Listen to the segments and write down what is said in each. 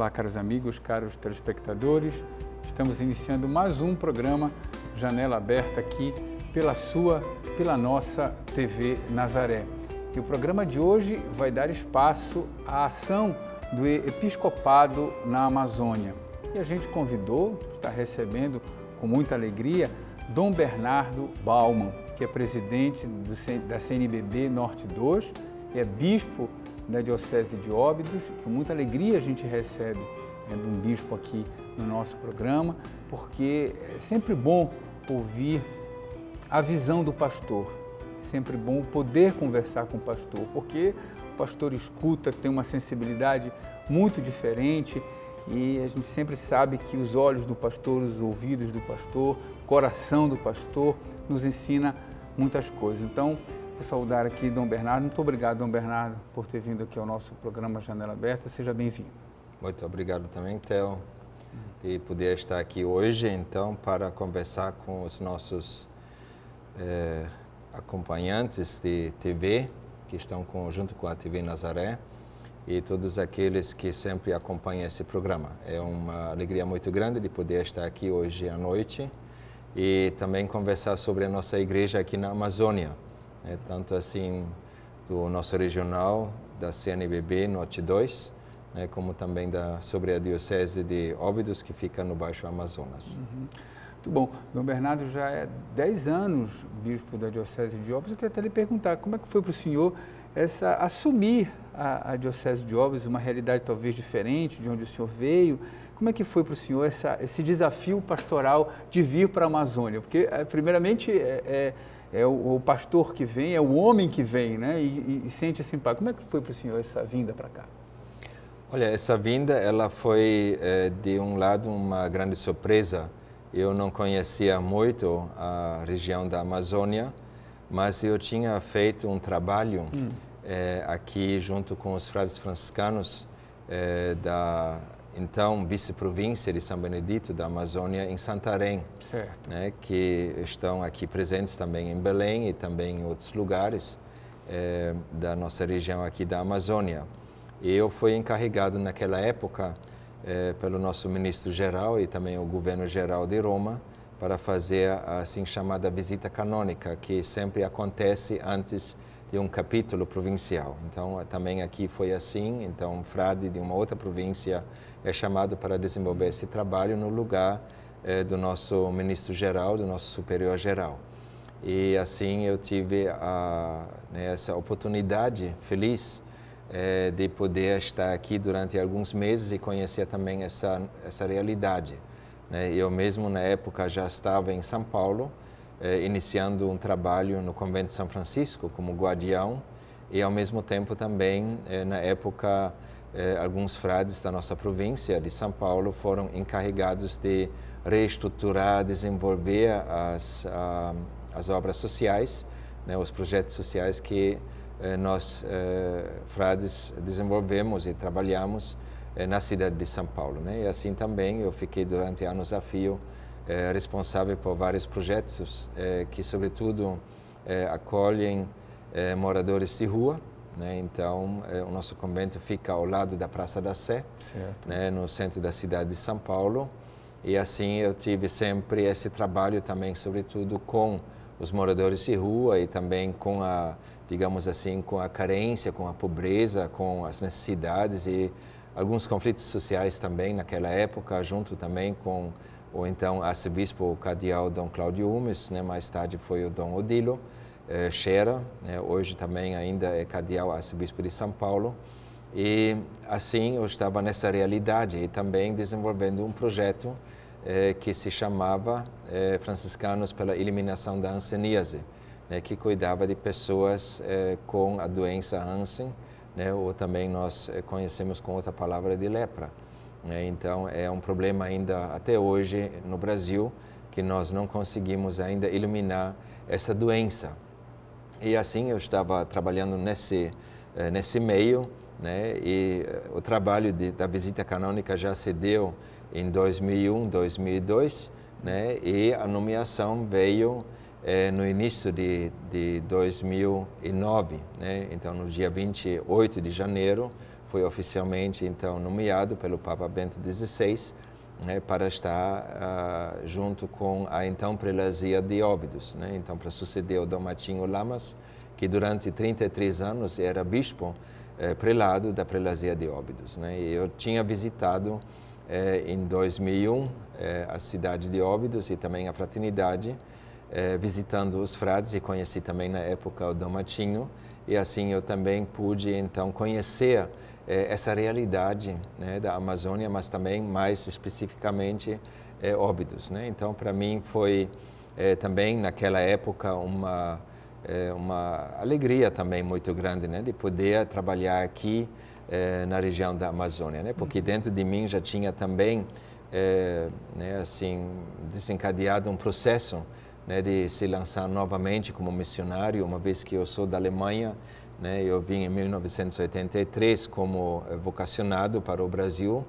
Olá, caros amigos, caros telespectadores. Estamos iniciando mais um programa Janela Aberta aqui pela sua, pela nossa TV Nazaré. E o programa de hoje vai dar espaço à ação do episcopado na Amazônia. E a gente convidou, está recebendo com muita alegria, Dom Bernardo Bauman, que é presidente do, da CNBB Norte 2 é bispo da Diocese de Óbidos. Com muita alegria a gente recebe né, um bispo aqui no nosso programa, porque é sempre bom ouvir a visão do pastor, sempre bom poder conversar com o pastor, porque o pastor escuta, tem uma sensibilidade muito diferente e a gente sempre sabe que os olhos do pastor, os ouvidos do pastor, o coração do pastor nos ensina muitas coisas. Então, por saudar aqui Dom Bernardo. Muito obrigado, Dom Bernardo, por ter vindo aqui ao nosso programa Janela Aberta. Seja bem-vindo. Muito obrigado também, Theo, e poder estar aqui hoje, então, para conversar com os nossos eh, acompanhantes de TV, que estão com, junto com a TV Nazaré, e todos aqueles que sempre acompanham esse programa. É uma alegria muito grande de poder estar aqui hoje à noite e também conversar sobre a nossa igreja aqui na Amazônia. Né? Tanto assim do nosso regional da CNBB Norte 2, né? como também da, sobre a Diocese de Óbidos, que fica no Baixo Amazonas. Uhum. Muito bom. Dom Bernardo já é 10 anos bispo da Diocese de Óbidos. Eu queria até lhe perguntar como é que foi para o senhor essa, assumir a, a Diocese de Óbidos, uma realidade talvez diferente de onde o senhor veio. Como é que foi para o senhor essa, esse desafio pastoral de vir para a Amazônia? Porque, eh, primeiramente, é, é, é o, o, pastor que vem, é o homem que vem, né? E, e, e sente esse impacto. Como é que foi para o senhor essa vinda para cá? Olha, essa vinda ela foi eh, de um lado uma grande surpresa. Eu não conhecia muito a região da Amazônia, mas eu tinha feito um trabalho hum. Eh, aqui junto com os frades franciscanos eh, da então vice-província de São Benedito da Amazônia em Santarém, né, que estão aqui presentes também em Belém e também em outros lugares eh, da nossa região aqui da Amazônia. E eu fui encarregado naquela época eh, pelo nosso ministro geral e também o governo geral de Roma para fazer a assim chamada visita canônica, que sempre acontece antes de um capítulo provincial. Então também aqui foi assim, então um frade de uma outra província é chamado para desenvolver esse trabalho no lugar eh, do nosso ministro geral, do nosso superior geral. E assim eu tive a, né, essa oportunidade feliz eh, de poder estar aqui durante alguns meses e conhecer também essa, essa realidade. Né? Eu mesmo na época já estava em São Paulo, eh, iniciando um trabalho no Convento de São Francisco como guardião e ao mesmo tempo também na época eh, alguns frades da nossa província de São Paulo foram encarregados de reestruturar, desenvolver as, as obras sociais, né, os projetos sociais que eh, nós, eh, frades, desenvolvemos e trabalhamos na cidade de São Paulo. Né? E assim também eu fiquei durante anos a fio responsável por vários projetos que, sobretudo, acolhem moradores de rua, né? Então, é, o nosso convento fica ao lado da Praça da Sé, né? no centro da cidade de São Paulo. E assim eu tive sempre esse trabalho também, sobretudo com os moradores de rua e também com a, digamos assim, com a carência, com a pobreza, com as necessidades e alguns conflitos sociais também naquela época, junto também com o então arcebispo cardeal Dom Cláudio Umes, né? mais tarde foi o Dom Odilo. Eh, Xera, né? hoje também ainda é cardeal arcebispo de São Paulo. E assim eu estava nessa realidade e também desenvolvendo um projeto eh, que se chamava eh, Franciscanos pela Eliminação da Hanseníase, né? que cuidava de pessoas eh, com a doença Hansen, né? ou também nós eh, conhecemos com outra palavra de lepra. Né. Então é um problema ainda até hoje no Brasil que nós não conseguimos ainda eliminar essa doença. E assim eu estava trabalhando nesse, eh, nesse meio, né? E eh, o trabalho de, da visita canônica já se deu em 2001, 2002, né? E a nomeação veio eh, no início de, de 2009, né? Então no dia 28 de janeiro foi oficialmente então nomeado pelo Papa Bento XVI né, para estar uh, junto com a então prelazia de Óbidos. Né? Então, para suceder o Dom Matinho Lamas, que durante 33 anos era bispo eh, prelado da prelazia de Óbidos. Né? eu tinha visitado eh, em 2001 eh, a cidade de Óbidos e também a fraternidade, eh, visitando os frades e conheci também na época o Dom Matinho. E assim eu também pude então conhecer é, essa realidade né, da Amazônia, mas também mais especificamente é, Óbidos. Né? Então, para mim foi é, também naquela época uma é, uma alegria também muito grande né, de poder trabalhar aqui é, na região da Amazônia, né? porque dentro de mim já tinha também é, né, assim desencadeado um processo né, de se lançar novamente como missionário, uma vez que eu sou da Alemanha né? Eu vim em 1983 como eh, vocacionado para o Brasil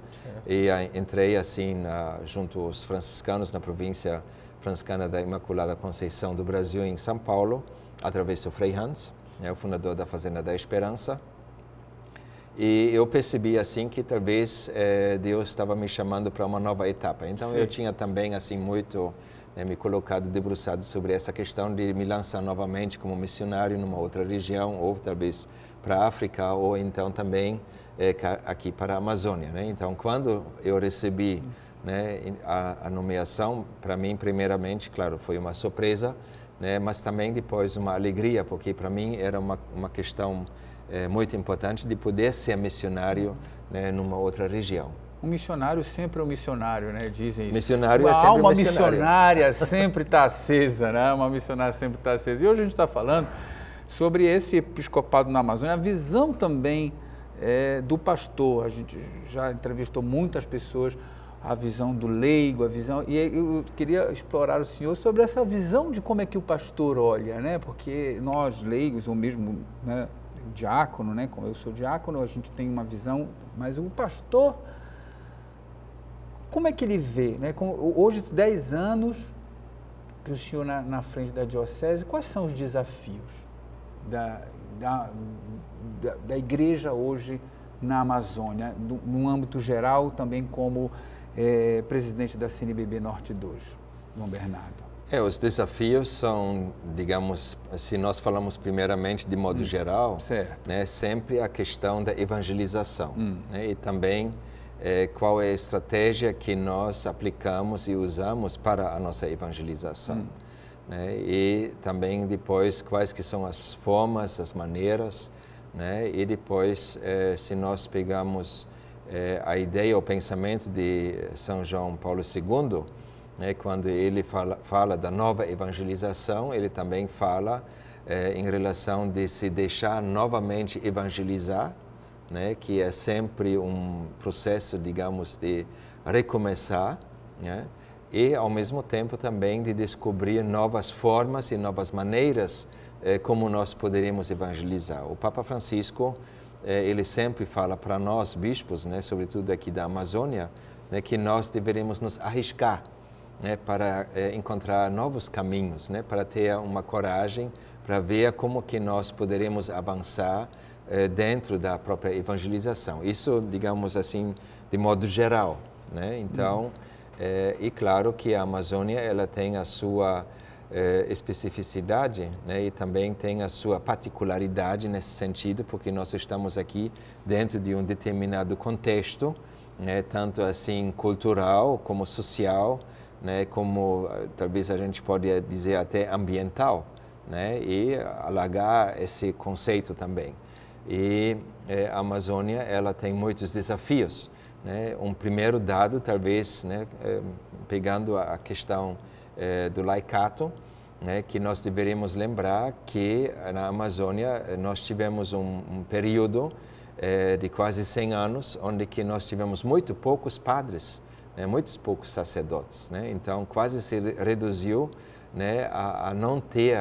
é. e entrei assim na, junto aos franciscanos na província franciscana da Imaculada Conceição do Brasil em São Paulo, através do Frei Hans, né? o fundador da Fazenda da Esperança. E eu percebi assim que talvez eh, Deus estava me chamando para uma nova etapa. Então Sim. eu tinha também assim muito né, me colocado debruçado sobre essa questão de me lançar novamente como missionário numa outra região, ou talvez para a África, ou então também é, aqui para a Amazônia. Né? Então, quando eu recebi né, a, a, nomeação, para mim, primeiramente, claro, foi uma surpresa, né? mas também depois uma alegria, porque para mim era uma, uma questão é, muito importante de poder ser missionário né, numa outra região um missionário sempre é um missionário, né? Dizem isso. Missionário Uma é sempre alma um missionária sempre está acesa, né? Uma missionária sempre está acesa. E hoje a gente está falando sobre esse episcopado na Amazônia, a visão também é, do pastor. A gente já entrevistou muitas pessoas, a visão do leigo, a visão. E eu queria explorar o senhor sobre essa visão de como é que o pastor olha, né? Porque nós leigos, ou mesmo né, diácono, né? Como eu sou diácono, a gente tem uma visão, mas o pastor como é que ele vê? Né? hoje, 10 anos que o senhor na, na, frente da diocese, quais são os desafios da, da, da, da igreja hoje na Amazônia, no, no âmbito geral, também como é, presidente da CNBB Norte 2, João Bernardo? É, os desafios são, digamos, se nós falamos primeiramente de modo hum, geral, certo. Né, sempre a questão da evangelização hum. né, e também é, qual é a estratégia que nós aplicamos e usamos para a nossa evangelização. Hum. Né? E também depois quais que são as formas, as maneiras, né? E depois é, se nós pegamos é, a ideia, o pensamento de São João Paulo II, né? Quando ele fala, fala da nova evangelização, ele também fala é, em relação de se deixar novamente evangelizar, né, que é sempre um processo, digamos, de recomeçar, né, e ao mesmo tempo também de descobrir novas formas e novas maneiras eh, como nós poderíamos evangelizar. O Papa Francisco, eh, ele sempre fala para nós bispos, né, sobretudo aqui da Amazônia, né, que nós deveremos nos arriscar né, para eh, encontrar novos caminhos, né, para ter uma coragem, para ver como que nós poderemos avançar eh, dentro da própria evangelização. Isso, digamos assim, de modo geral, né? Então, uhum. é, e claro que a Amazônia ela tem a sua é, especificidade, né? E também tem a sua particularidade nesse sentido, porque nós estamos aqui dentro de um determinado contexto, né? Tanto assim cultural como social, né? Como talvez a gente pode dizer até ambiental, né? E alargar esse conceito também. E é, a Amazônia ela tem muitos desafios. Né? Um primeiro dado, talvez, né, é, pegando a questão é, do laicato, né, que nós deveríamos lembrar que na Amazônia nós tivemos um, um período de quase 100 anos onde que nós tivemos muito poucos padres, né, muitos poucos sacerdotes. Né? Então, quase se reduziu né, a, a não ter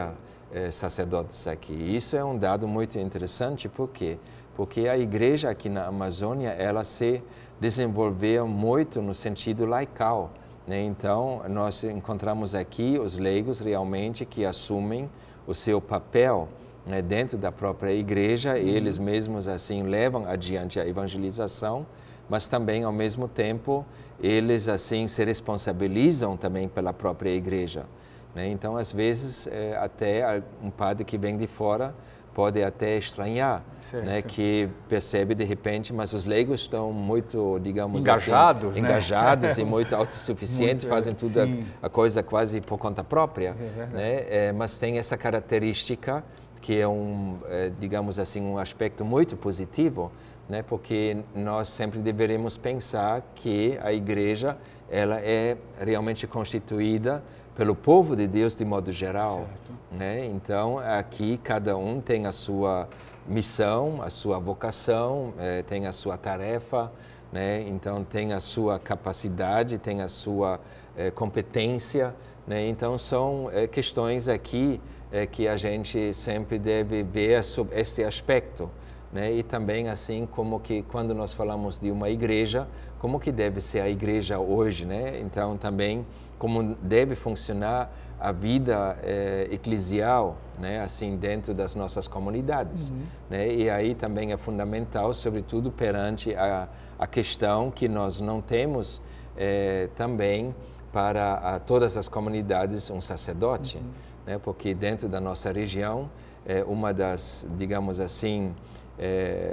eh, sacerdotes aqui. isso é um dado muito interessante, por quê? Porque a igreja aqui na Amazônia, ela se desenvolveu muito no sentido laical. Né? Então, nós encontramos aqui os leigos realmente que assumem o seu papel né, dentro da própria igreja, e uhum. eles mesmos assim levam adiante a evangelização, mas também ao mesmo tempo eles assim se responsabilizam também pela própria igreja. Né? Então, às vezes, é, até um padre que vem de fora pode até estranhar, certo. né, que percebe de repente, mas os leigos estão muito, digamos assim, engajados, assim, né? engajados e muito autossuficientes, muito, fazem tudo a, a, coisa quase por conta própria, é né? É, mas tem essa característica que é um, é, digamos assim, um aspecto muito positivo, né, porque nós sempre deveremos pensar que a igreja ela é realmente constituída pelo povo de Deus de modo geral. Né? Então, aqui cada um tem a sua missão, a sua vocação, é, tem a sua tarefa, né? então tem a sua capacidade, tem a sua é, competência. Né? Então, são é, questões aqui é, que a gente sempre deve ver sobre este aspecto. Né? E também assim como que quando nós falamos de uma igreja, como que deve ser a igreja hoje, né? Então também como deve funcionar a vida eh, eclesial, né, assim dentro das nossas comunidades, uhum. né? E aí também é fundamental, sobretudo perante a, a questão que nós não temos eh, também para a, todas as comunidades um sacerdote, uhum. né? Porque dentro da nossa região é uma das, digamos assim,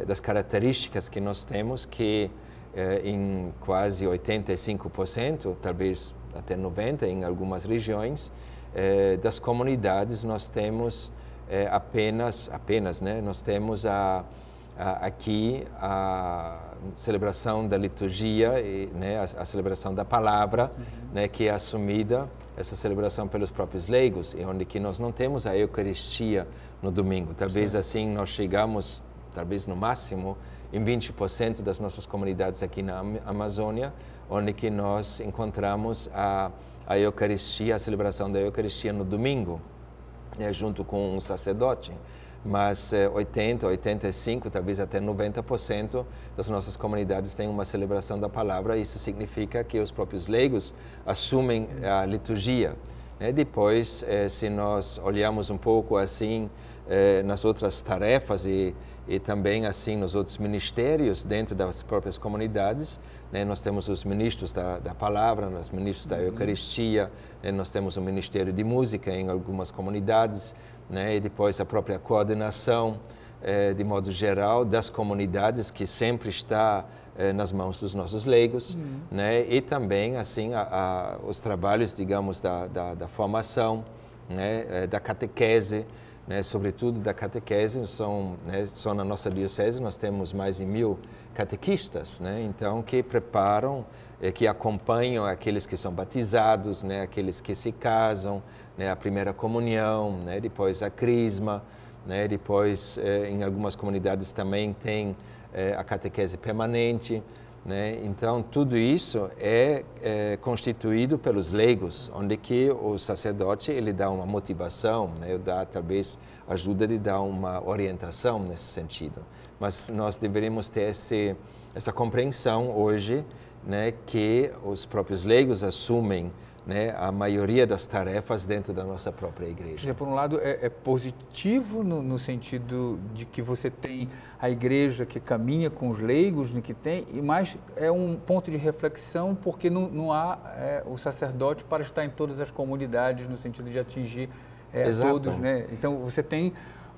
das características que nós temos que em quase 85%, talvez até 90 em algumas regiões eh, das comunidades nós temos eh, apenas apenas né nós temos a, a, aqui a celebração da liturgia e né a, a celebração da palavra uhum. né que é assumida essa celebração pelos próprios leigos e onde que nós não temos a eucaristia no domingo talvez Sim. assim nós chegamos talvez no máximo em 20% das nossas comunidades aqui na Amazônia onde que nós encontramos a, a Eucaristia, a celebração da Eucaristia no domingo, né, junto com um sacerdote. Mas eh, 80, 85, talvez até 90% das nossas comunidades têm uma celebração da palavra. Isso significa que os próprios leigos assumem a liturgia. Né? Depois, eh, se nós olhamos um pouco assim, eh, nas outras tarefas e, e também assim nos outros ministérios dentro das próprias comunidades. Né? Nós temos os ministros da, da palavra, os ministros da uhum. Eucaristia, né? nós temos o ministério de música em algumas comunidades, né? e depois a própria coordenação, eh, de modo geral, das comunidades que sempre está eh, nas mãos dos nossos leigos, uhum. né? e também assim a, a, os trabalhos, digamos, da, da, da formação, né? Eh, da catequese, né, sobretudo da catequese, são, né, só na nossa diocese nós temos mais de mil catequistas, né, então que preparam, eh, que acompanham aqueles que são batizados, né, aqueles que se casam, né, a primeira comunhão, né, depois a crisma, né, depois eh, em algumas comunidades também tem eh, a catequese permanente, né? Então, tudo isso é, é, constituído pelos leigos, onde que o sacerdote ele dá uma motivação, né? dá talvez ajuda de dar uma orientação nesse sentido. Mas nós deveríamos ter esse, essa compreensão hoje né? que os próprios leigos assumem né, a maioria das tarefas dentro da nossa própria igreja. Dizer, por um lado, é, é positivo no, no, sentido de que você tem a igreja que caminha com os leigos no que tem, mas é um ponto de reflexão porque não, não há é, o sacerdote para estar em todas as comunidades no sentido de atingir é, todos. Né? Então, você tem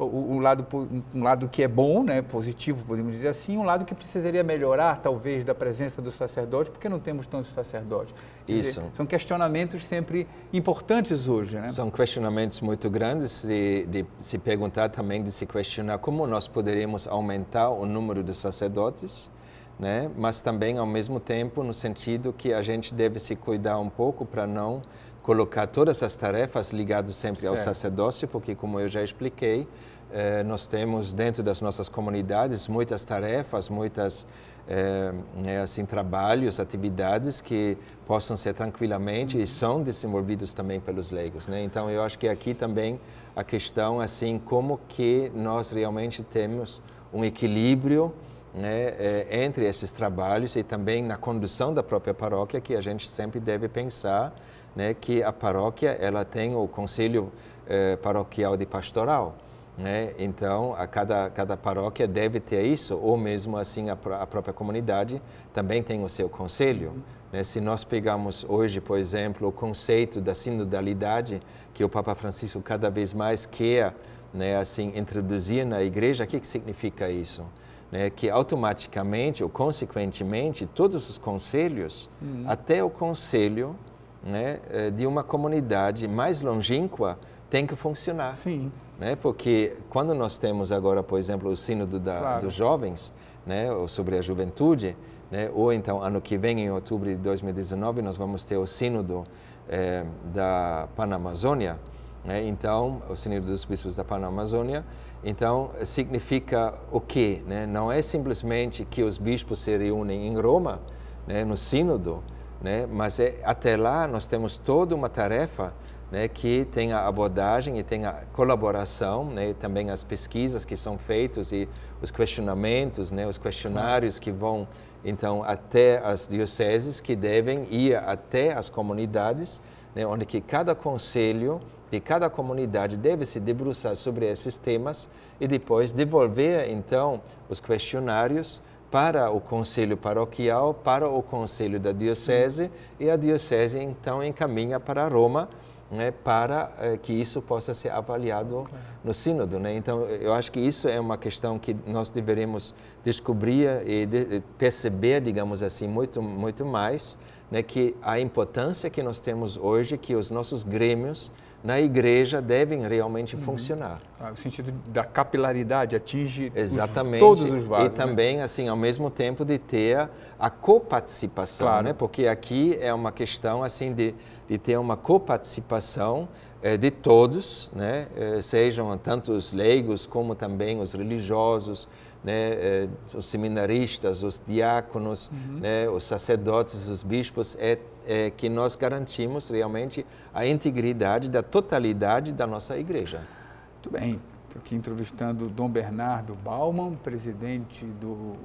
um lado, um lado que é bom, né, positivo, podemos dizer assim, um lado que precisaria melhorar, talvez, da presença do sacerdote, porque não temos tantos sacerdotes. Isso. Dizer, são questionamentos sempre importantes hoje, né? São questionamentos muito grandes de, de, se perguntar também, de se questionar como nós poderíamos aumentar o número de sacerdotes, né, mas também, ao mesmo tempo, no sentido que a gente deve se cuidar um pouco para não colocar todas as tarefas ligadas sempre certo. ao sacerdócio, porque, como eu já expliquei, eh, nós temos dentro das nossas comunidades muitas tarefas, muitas eh, né, assim trabalhos, atividades que possam ser tranquilamente e são desenvolvidos também pelos leigos, né? Então eu acho que aqui também a questão assim como que nós realmente temos um equilíbrio né, eh, entre esses trabalhos e também na condução da própria paróquia que a gente sempre deve pensar né, que a paróquia ela tem o conselho eh, paroquial de pastoral. Né? Então, a cada, cada paróquia deve ter isso, ou mesmo assim a, a própria comunidade também tem o seu conselho. Uhum. Né? Se nós pegamos hoje, por exemplo, o conceito da sinodalidade, que o Papa Francisco cada vez mais quer né, assim, introduzir na igreja, o que, que significa isso? Né, que automaticamente ou consequentemente todos os conselhos, uhum. até o conselho né, eh, de uma comunidade mais longínqua tem que funcionar. Sim. Né, porque quando nós temos agora, por exemplo, o sínodo da, claro. dos jovens, né, ou sobre a juventude, né, ou então ano que vem, em outubro de 2019, nós vamos ter o sínodo é, da Panamazônia, né, então, o sínodo dos bispos da Panamazônia, então significa o quê? Né? Não é simplesmente que os bispos se reúnem em Roma, né, no sínodo, né? Mas é, até lá nós temos toda uma tarefa né, que tem a abordagem e tem a colaboração, né, também as pesquisas que são feitas e os questionamentos, né, os questionários que vão então até as dioceses que devem ir até as comunidades, né, onde que cada conselho de cada comunidade deve se debruçar sobre esses temas e depois devolver então os questionários para o conselho paroquial, para o conselho da diocese e a diocese então encaminha para Roma né, para eh, que isso possa ser avaliado no sínodo. Né? Então, eu acho que isso é uma questão que nós deveremos descobrir e de perceber, digamos assim, muito, muito mais, né, que a importância que nós temos hoje, que os nossos grêmios, na igreja devem realmente uhum. funcionar. Ah, o sentido da capilaridade atinge Exatamente. Os, todos os vasos. E né? também, né? assim, ao mesmo tempo de ter a coparticipação, claro. né? Porque aqui é uma questão, assim, de, de ter uma coparticipação eh, de todos, né? Eh, sejam tanto os leigos como também os religiosos, né, eh, os seminaristas, os diáconos, uhum. né, os sacerdotes, os bispos, é, é, que nós garantimos realmente a integridade da totalidade da nossa igreja. Muito bem, estou aqui entrevistando Dom Bernardo Bauman, presidente do,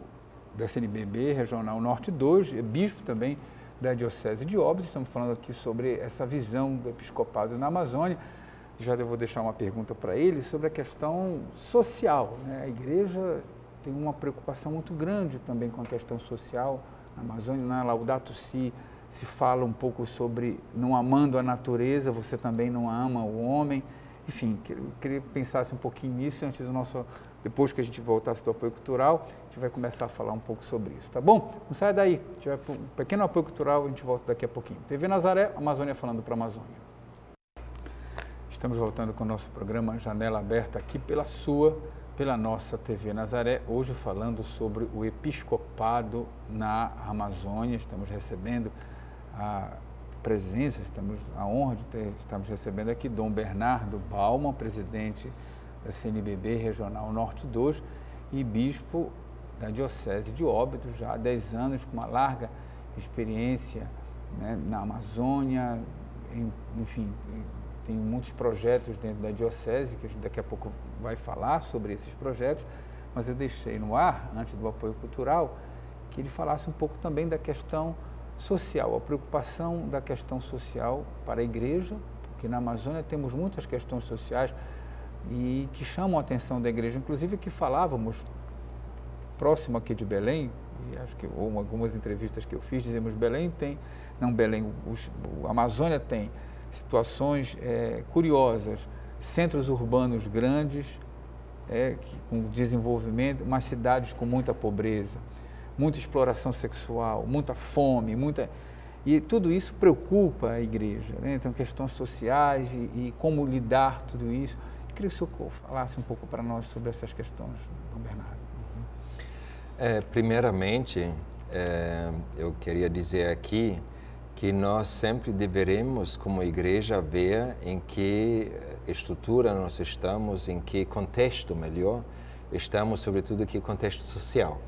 da CNBB Regional Norte 2, é bispo também da Diocese de Óbidos, estamos falando aqui sobre essa visão do episcopado na Amazônia já vou deixar uma pergunta para ele sobre a questão social. Né? A igreja tem uma preocupação muito grande também com a questão social. Na Amazônia, na né, Laudato Si, se fala um pouco sobre não amando a natureza, você também não ama o homem. Enfim, queria que pensasse um pouquinho nisso antes do nosso. Depois que a gente voltasse do apoio cultural, a gente vai começar a falar um pouco sobre isso, tá bom? Não sai daí. A gente vai para um pequeno apoio cultural, a gente volta daqui a pouquinho. TV Nazaré, Amazônia falando para a Amazônia. Estamos voltando com o nosso programa Janela Aberta aqui pela sua pela nossa TV Nazaré, hoje falando sobre o episcopado na Amazônia. Estamos recebendo a presença, estamos a honra de ter, estamos recebendo aqui Dom Bernardo Balma, presidente da CNBB Regional Norte 2 e bispo da Diocese de Óbito, já há 10 anos, com uma larga experiência né, na Amazônia, em, enfim, tem muitos projetos dentro da diocese, que daqui a pouco vai falar sobre esses projetos, mas eu deixei no ar, antes do apoio cultural, que ele falasse um pouco também da questão social, a preocupação da questão social para a igreja, porque na Amazônia temos muitas questões sociais e que chamam a atenção da igreja, inclusive que falávamos próximo aqui de Belém, e acho que ou algumas entrevistas que eu fiz, dizemos Belém tem, não Belém, o a Amazônia tem situações é, curiosas, centros urbanos grandes, é, com desenvolvimento, mas cidades com muita pobreza, muita exploração sexual, muita fome, muita e tudo isso preocupa a igreja. Né? Então, questões sociais e, e como lidar tudo isso. Eu queria que o senhor falasse um pouco para nós sobre essas questões, Dom Bernardo. Uhum. É, primeiramente, é, eu queria dizer aqui que nós sempre deveremos, como igreja, ver em que estrutura nós estamos, em que contexto melhor estamos, sobretudo que contexto social.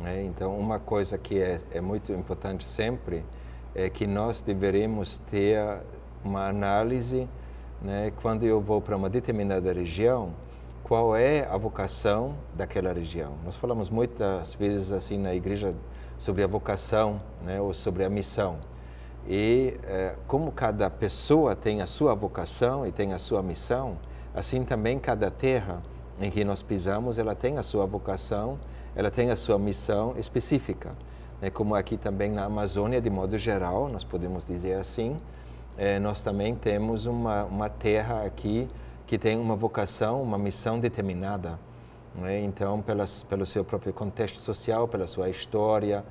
Né? Então, uma coisa que é, é muito importante sempre é que nós deveremos ter uma análise, né? quando eu vou para uma determinada região, qual é a vocação daquela região. Nós falamos muitas vezes assim na igreja sobre a vocação né? ou sobre a missão. E eh, como cada pessoa tem a sua vocação e tem a sua missão, assim também cada terra em que nós pisamos, ela tem a sua vocação, ela tem a sua missão específica. Né? Como aqui também na Amazônia, de modo geral, nós podemos dizer assim, eh, nós também temos uma, uma terra aqui que tem uma vocação, uma missão determinada. Né? Então, pelas, pelo seu próprio contexto social, pela sua história,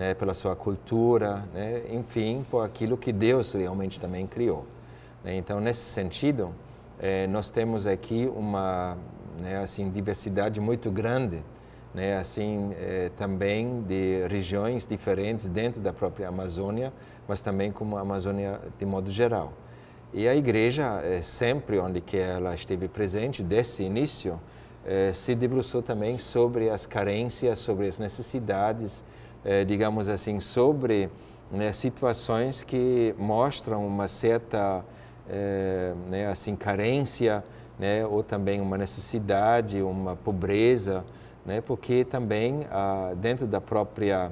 né, pela sua cultura, né, enfim, por aquilo que Deus realmente também criou. Né. Então, nesse sentido, eh, nós temos aqui uma né, assim diversidade muito grande, né, assim eh, também de regiões diferentes dentro da própria Amazônia, mas também como a Amazônia de modo geral. E a igreja eh, sempre onde que ela esteve presente desse início se debruçou também sobre as carências, sobre as necessidades eh, digamos assim, sobre né, situações que mostram uma certa eh, né, assim, carência né, ou também uma necessidade, uma pobreza, né, porque também ah, dentro da própria,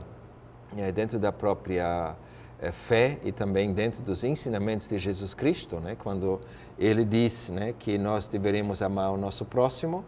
eh, dentro da própria fé e também dentro dos ensinamentos de Jesus Cristo, né? quando ele diz né, que nós deveremos amar o nosso próximo,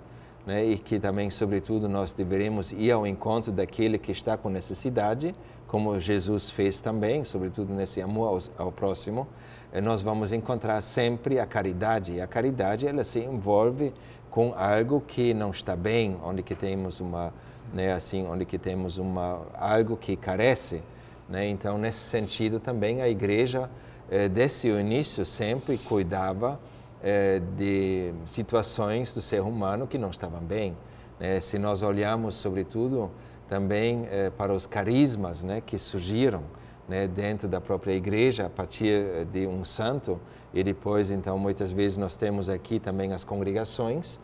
né? e que também, sobretudo, nós deveremos ir ao encontro daquele que está com necessidade, como Jesus fez também, sobretudo nesse amor ao, ao próximo, eh, nós vamos encontrar sempre a caridade. E a caridade, ela se envolve com algo que não está bem, onde que temos uma, né, assim, onde que temos uma algo que carece, né? Então, nesse sentido também a igreja eh, desde o início sempre cuidava é, de situações do ser humano que não estavam bem. Né? Se nós olhamos, sobretudo, também é, para os carismas né, que surgiram né, dentro da própria igreja a partir é, de um santo, e depois, então, muitas vezes nós temos aqui também as congregações.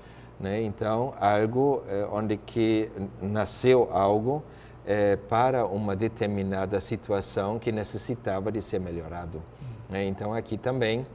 Então, algo onde que nasceu algo para uma determinada situação que necessitava de ser melhorado. Então, aqui também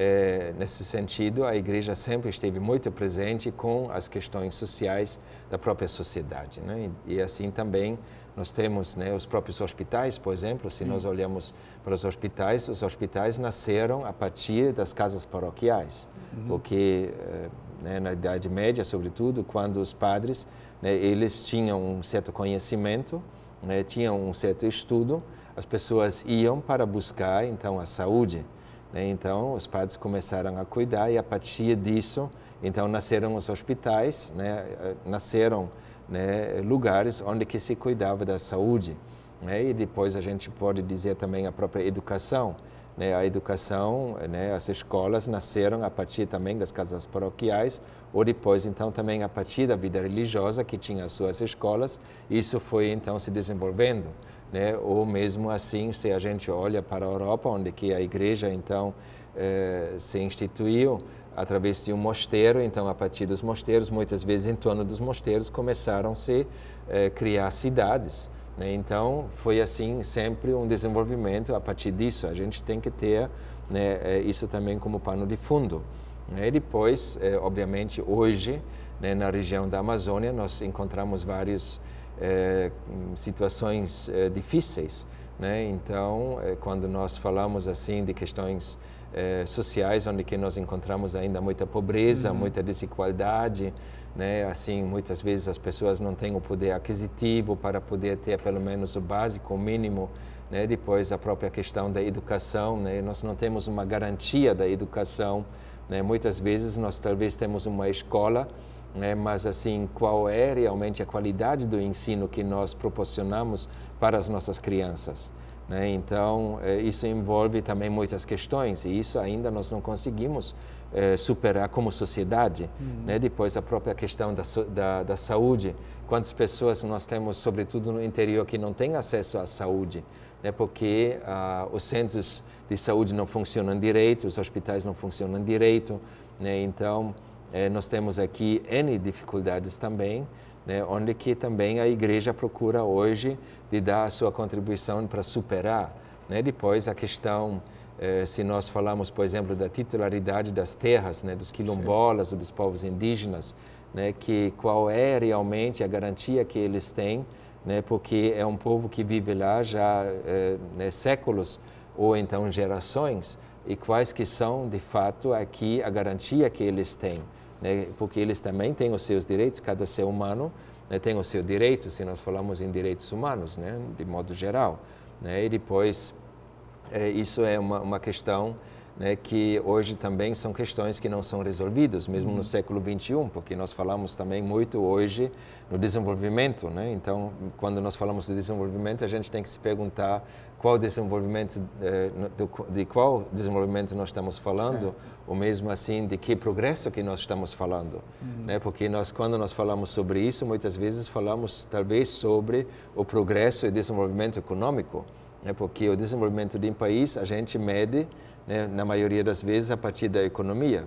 é, nesse sentido, a igreja sempre esteve muito presente com as questões sociais da própria sociedade. Né? E, e, assim também nós temos né, os próprios hospitais, por exemplo, se nós hum. olhamos para os hospitais, os hospitais nasceram a partir das casas paroquiais, uhum. porque eh, né, na Idade Média, sobretudo, quando os padres né, eles tinham um certo conhecimento, né, tinham um certo estudo, as pessoas iam para buscar então a saúde né? Então, os padres começaram a cuidar e a partir disso, então nasceram os hospitais, né? Eh, nasceram né, lugares onde que se cuidava da saúde. Né? E depois a gente pode dizer também a própria educação. Né? A educação, né? as escolas nasceram a partir também das casas paroquiais ou depois então também a partir da vida religiosa que tinha as suas escolas. Isso foi então se desenvolvendo né? Ou mesmo assim, se a gente olha para a Europa, onde que a igreja então eh, se instituiu através de um mosteiro, então a partir dos mosteiros, muitas vezes em torno dos mosteiros começaram se eh, criar cidades. Né? Então foi assim sempre um desenvolvimento a partir disso. A gente tem que ter né, eh, isso também como pano de fundo. Né? E depois, eh, obviamente, hoje né, na região da Amazônia nós encontramos vários é, situações eh, difíceis. Né? Então, é, quando nós falamos assim de questões sociais, onde que nós encontramos ainda muita pobreza, uhum. muita desigualdade, né? assim muitas vezes as pessoas não têm o poder aquisitivo para poder ter pelo menos o básico, o mínimo né? Depois a própria questão da educação, né? Nós não temos uma garantia da educação, né? Muitas vezes nós talvez temos uma escola né? mas assim, qual é realmente a qualidade do ensino que nós proporcionamos para as nossas crianças. Né? Então, é, isso envolve também muitas questões e isso ainda nós não conseguimos é, superar como sociedade. Uhum. Né? Depois, a própria questão da, da, da, saúde: quantas pessoas nós temos, sobretudo no interior, que não têm acesso à saúde, né? porque ah, os centros de saúde não funcionam direito, os hospitais não funcionam direito. Né? Então, é, nós temos aqui N dificuldades também, né, onde que também a igreja procura hoje de dar a sua contribuição para superar. Né, depois a questão, eh, se nós falamos, por exemplo, da titularidade das terras, né, dos quilombolas, Sim. ou dos povos indígenas, né, que qual é realmente a garantia que eles têm, né, porque é um povo que vive lá já eh, né, séculos ou então gerações, e quais que são, de fato, aqui a garantia que eles têm. Né? Porque eles também têm os seus direitos, cada ser humano né, tem o seu direito, se nós falamos em direitos humanos, né, de modo geral. Né? E depois, é, isso é uma, uma questão né, que hoje também são questões que não são resolvidas, mesmo uhum. no século 21, porque nós falamos também muito hoje no desenvolvimento. Né? Então, quando nós falamos de desenvolvimento, a gente tem que se perguntar qual desenvolvimento eh, de qual desenvolvimento nós estamos falando certo. ou mesmo assim de que progresso que nós estamos falando uhum. né porque nós quando nós falamos sobre isso muitas vezes falamos talvez sobre o progresso e desenvolvimento econômico né porque o desenvolvimento de um país a gente mede né, na maioria das vezes a partir da economia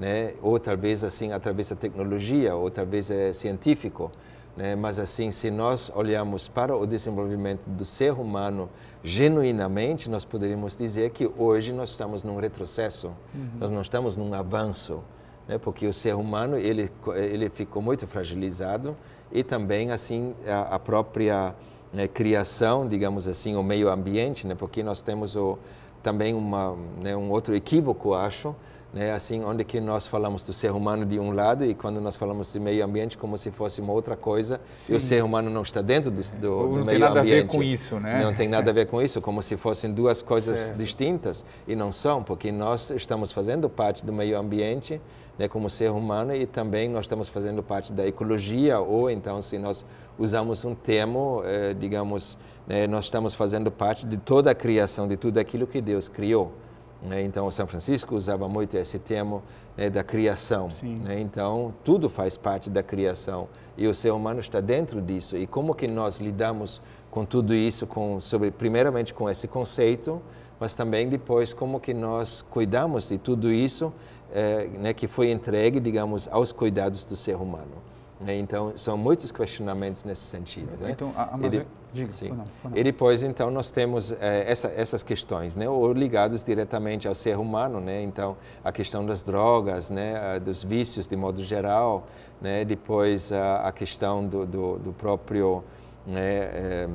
né ou talvez assim através da tecnologia ou talvez é científico né? Mas assim, se nós olharmos para o desenvolvimento do ser humano genuinamente, nós poderíamos dizer que hoje nós estamos num retrocesso, uhum. nós não estamos num avanço, né? porque o ser humano ele ele ficou muito fragilizado e também assim a, a própria né, criação, digamos assim, o meio ambiente, né? porque nós temos o, também uma, né, um outro equívoco, acho, né? Assim, onde que nós falamos do ser humano de um lado e quando nós falamos de meio ambiente como se fosse uma outra coisa, Sim. e o ser humano não está dentro do, do, do meio ambiente. Não tem nada ambiente. a ver com isso, né? Não tem nada a ver com isso, como se fossem duas coisas certo. distintas e não são, porque nós estamos fazendo parte do meio ambiente, né, como ser humano e também nós estamos fazendo parte da ecologia ou então se nós usamos um termo, eh, digamos, né, nós estamos fazendo parte de toda a criação, de tudo aquilo que Deus criou. Né? Então, São Francisco usava muito esse termo né, da criação. Né? Então, tudo faz parte da criação e o ser humano está dentro disso. E como que nós lidamos com tudo isso, com, sobre, primeiramente com esse conceito, mas também depois como que nós cuidamos de tudo isso é, né, que foi entregue, digamos, aos cuidados do ser humano. Né? Então, são muitos questionamentos nesse sentido. Né? Então, a Amazônia... Diga, sim. não, não. E depois, então, nós temos eh, essa, essas questões, né? ou ligadas diretamente ao ser humano, né? Então, a questão das drogas, né? Dos vícios, de modo geral, né? Depois, a, a questão do, do, do, próprio... Né? Eh,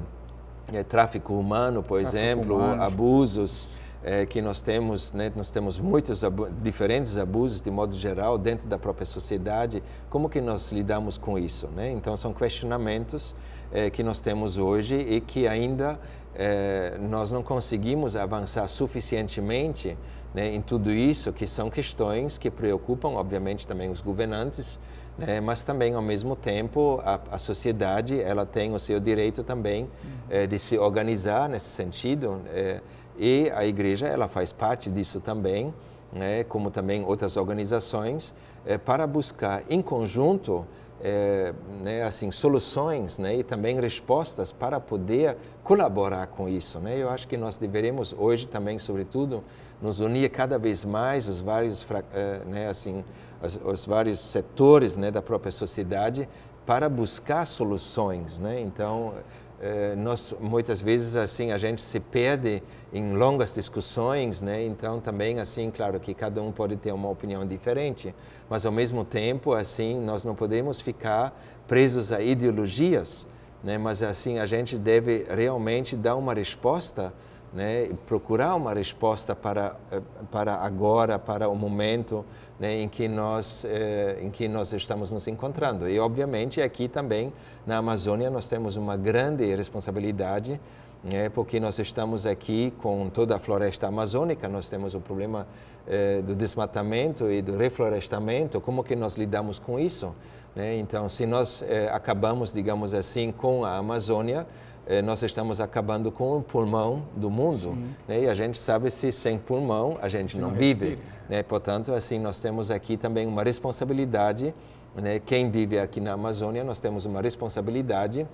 eh, tráfico humano, por tráfico exemplo, humanos. abusos é, que nós temos, né, nós temos muitos abu diferentes abusos de modo geral dentro da própria sociedade, como que nós lidamos com isso? Né? Então são questionamentos é, que nós temos hoje e que ainda é, nós não conseguimos avançar suficientemente né, em tudo isso, que são questões que preocupam, obviamente, também os governantes, né, mas também, ao mesmo tempo, a, a, sociedade ela tem o seu direito também uhum. é, de se organizar nesse sentido. É, e a igreja ela faz parte disso também, né, como também outras organizações, é, para buscar em conjunto é, né, assim soluções né, e também respostas para poder colaborar com isso. Né? Eu acho que nós deveremos hoje também, sobretudo, nos unir cada vez mais os vários eh, né, assim os, os vários setores né, da própria sociedade para buscar soluções. Né? Então eh, nós muitas vezes assim a gente se perde em longas discussões, né? Então também assim, claro que cada um pode ter uma opinião diferente, mas ao mesmo tempo assim nós não podemos ficar presos a ideologias, né? Mas assim a gente deve realmente dar uma resposta, né? Procurar uma resposta para eh, para agora, para o momento, né, em, que nós, eh, em que nós estamos nos encontrando. E, obviamente, aqui também na Amazônia nós temos uma grande responsabilidade, né, porque nós estamos aqui com toda a floresta amazônica, nós temos o problema eh, do desmatamento e do reflorestamento, como que nós lidamos com isso? Né? Então, se nós eh, acabamos, digamos assim, com a Amazônia, eh, nós estamos acabando com o pulmão do mundo. Né? E a gente sabe se sem pulmão a gente não, não vive. Respira. Né? Portanto, assim, nós temos aqui também uma responsabilidade, né? quem vive aqui na Amazônia, nós temos uma responsabilidade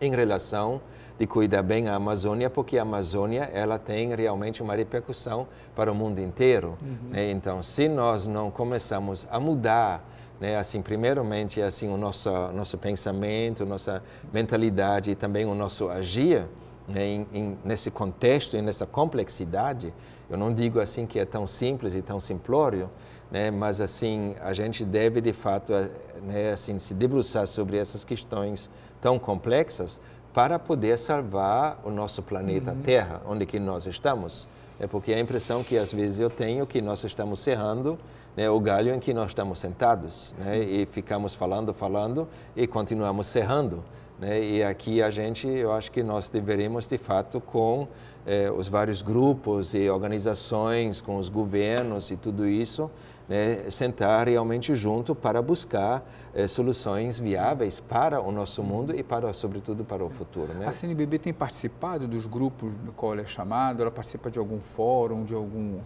em relação de cuidar bem a Amazônia, porque a Amazônia ela tem realmente uma repercussão para o mundo inteiro. Uhum. Né? Então, se nós não começamos a mudar né, assim primeiramente assim o nosso nosso pensamento nossa mentalidade e também o nosso agir né, em, em, nesse contexto e nessa complexidade, eu não digo assim que é tão simples e tão simplório, né, mas assim a gente deve de fato né, assim se debruçar sobre essas questões tão complexas para poder salvar o nosso planeta uhum. Terra, onde que nós estamos. É porque a impressão que às vezes eu tenho é que nós estamos cerrando né, o galho em que nós estamos sentados né, e ficamos falando, falando e continuamos cerrando. Né? E aqui a gente, eu acho que nós deveremos, de fato, com eh, os vários grupos e organizações, com os governos e tudo isso, né, sentar realmente junto para buscar eh, soluções viáveis para o nosso mundo e, para, sobretudo, para o futuro. Né? A CNBB tem participado dos grupos do qual ela é chamada? Ela participa de algum fórum, de algum...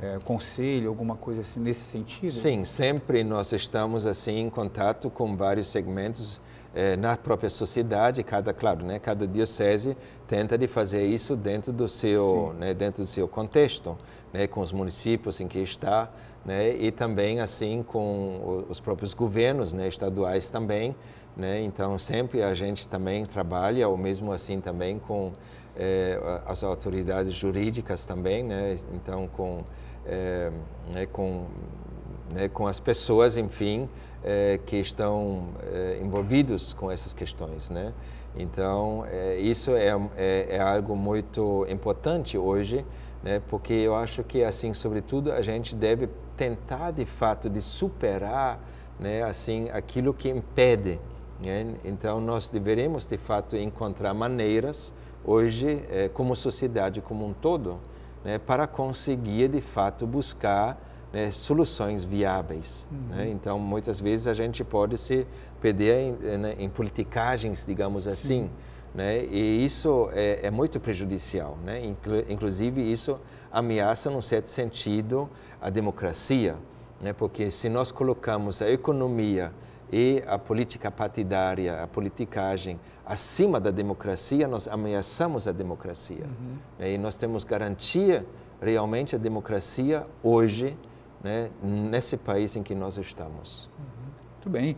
É, conselho, alguma coisa assim nesse sentido? Sim, sempre nós estamos assim em contato com vários segmentos eh, na própria sociedade, cada, claro, né, cada diocese tenta de fazer isso dentro do seu, né, dentro do seu contexto, né, com os municípios em que está, né, e também assim com os próprios governos né, estaduais também, né, então sempre a gente também trabalha, ou mesmo assim também com eh, as autoridades jurídicas também, né, então com, eh, né, com, né, com as pessoas, enfim, é, que estão é, envolvidos com essas questões, né? Então é, isso é, é, é, algo muito importante hoje, né? Porque eu acho que assim, sobretudo a gente deve tentar de fato de superar, né? Assim aquilo que impede. Né? Então nós deveremos de fato encontrar maneiras hoje como sociedade como um todo, né? Para conseguir de fato buscar né, soluções viáveis. Uhum. Né? Então, muitas vezes a gente pode se perder em, né, em politicagens, digamos assim, né? e isso é, é muito prejudicial. Né? Inclu inclusive, isso ameaça, num certo sentido, a democracia, né? porque se nós colocamos a economia e a política partidária, a politicagem acima da democracia, nós ameaçamos a democracia. Uhum. E nós temos garantia realmente a democracia hoje né, nesse país em que nós estamos. Uhum. Muito bem.